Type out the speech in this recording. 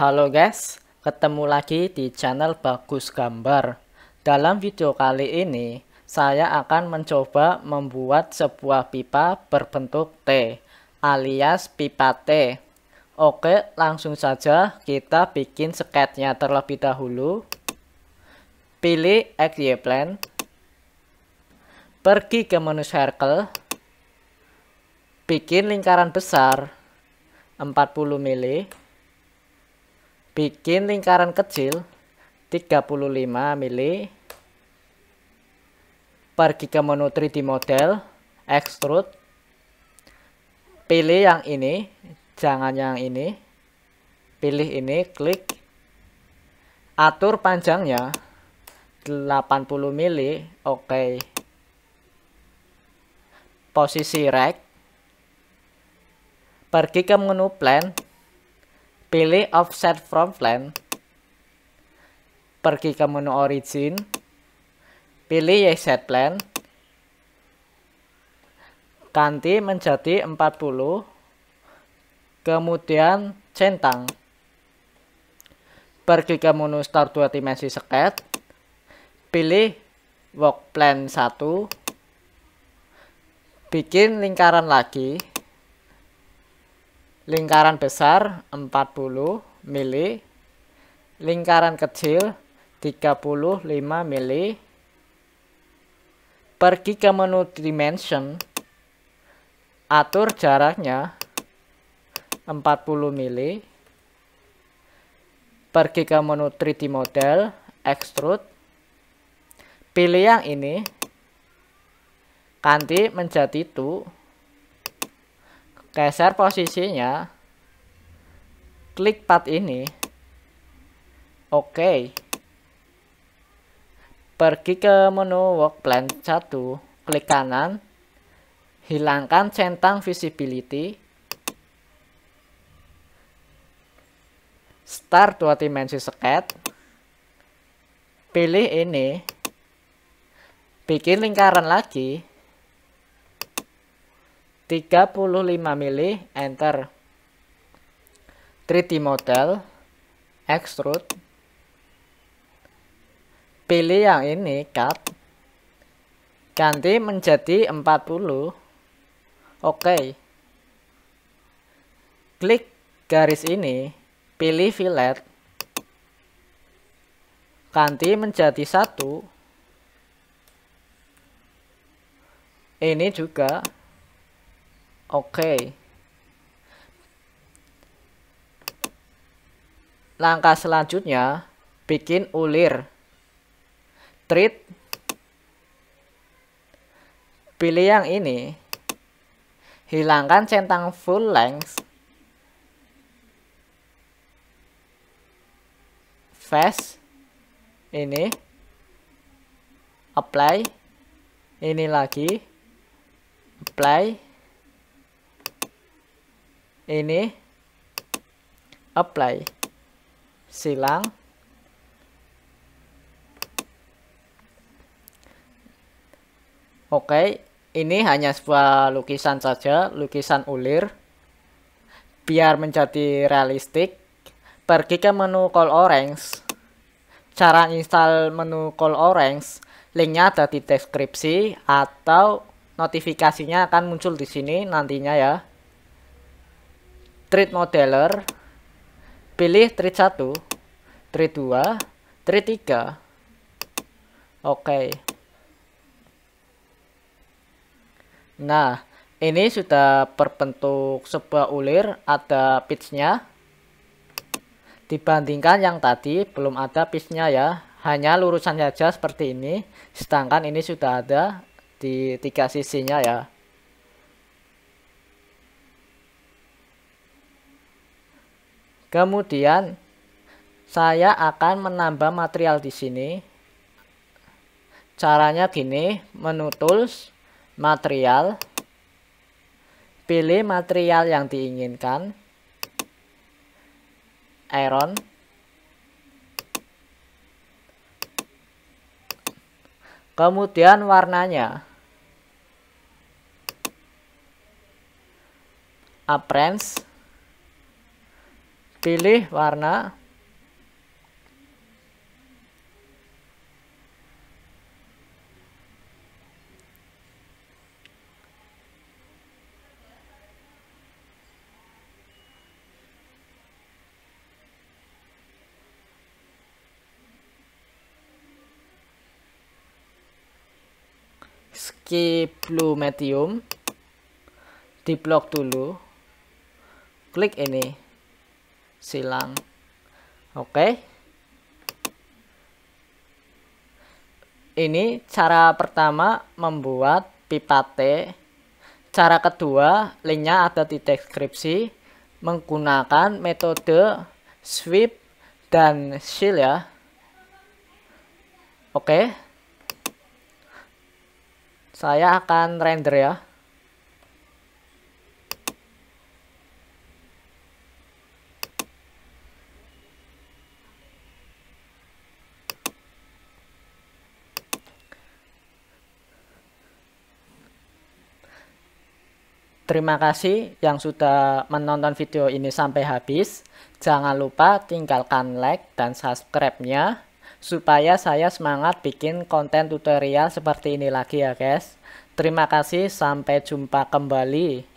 Halo guys, ketemu lagi di channel Bagus Gambar. Dalam video kali ini, saya akan mencoba membuat sebuah pipa berbentuk T, alias pipa T. Oke, langsung saja kita bikin sketnya terlebih dahulu. Pilih XY plan. Pergi ke menu circle. Bikin lingkaran besar 40 mili bikin lingkaran kecil 35 mili pergi ke menu 3D model extrude pilih yang ini jangan yang ini pilih ini klik atur panjangnya 80 mili oke okay. posisi rack pergi ke menu plan Pilih offset from plan. Pergi ke menu origin. Pilih set plan. Ganti menjadi 40. Kemudian centang. Pergi ke menu start 2 dimensi sket Pilih work plan 1. Bikin lingkaran lagi lingkaran besar 40 mili lingkaran kecil 35 mili pergi ke menu dimension atur jaraknya 40 mili pergi ke menu 3D model extrude pilih yang ini kanti menjadi 2 geser posisinya klik part ini oke okay. pergi ke menu work plan 1 klik kanan hilangkan centang visibility start dua dimensi sket pilih ini bikin lingkaran lagi 35 mili enter 3D model extrude pilih yang ini cut ganti menjadi 40 oke klik garis ini pilih fillet ganti menjadi satu ini juga Oke. Langkah selanjutnya, bikin ulir. Treat. Pilih yang ini. Hilangkan centang full length. Fast. Ini. Apply. Ini lagi. Apply ini apply silang oke ini hanya sebuah lukisan saja lukisan ulir biar menjadi realistik pergi ke menu call orange cara install menu call orange linknya ada di deskripsi atau notifikasinya akan muncul di sini nantinya ya treat modeler pilih treat 1 treat 2 treat 3 oke okay. nah ini sudah berbentuk sebuah ulir ada pitchnya dibandingkan yang tadi belum ada pitchnya ya hanya lurusan saja seperti ini sedangkan ini sudah ada di tiga sisinya ya Kemudian saya akan menambah material di sini. Caranya gini, menu tools, material, pilih material yang diinginkan, iron, kemudian warnanya, appearance, pilih warna medium di blok dulu klik ini silang oke ini cara pertama membuat pipa T cara kedua linknya ada di deskripsi menggunakan metode sweep dan shield ya oke saya akan render ya Terima kasih yang sudah menonton video ini sampai habis. Jangan lupa tinggalkan like dan subscribe-nya supaya saya semangat bikin konten tutorial seperti ini lagi ya guys. Terima kasih, sampai jumpa kembali.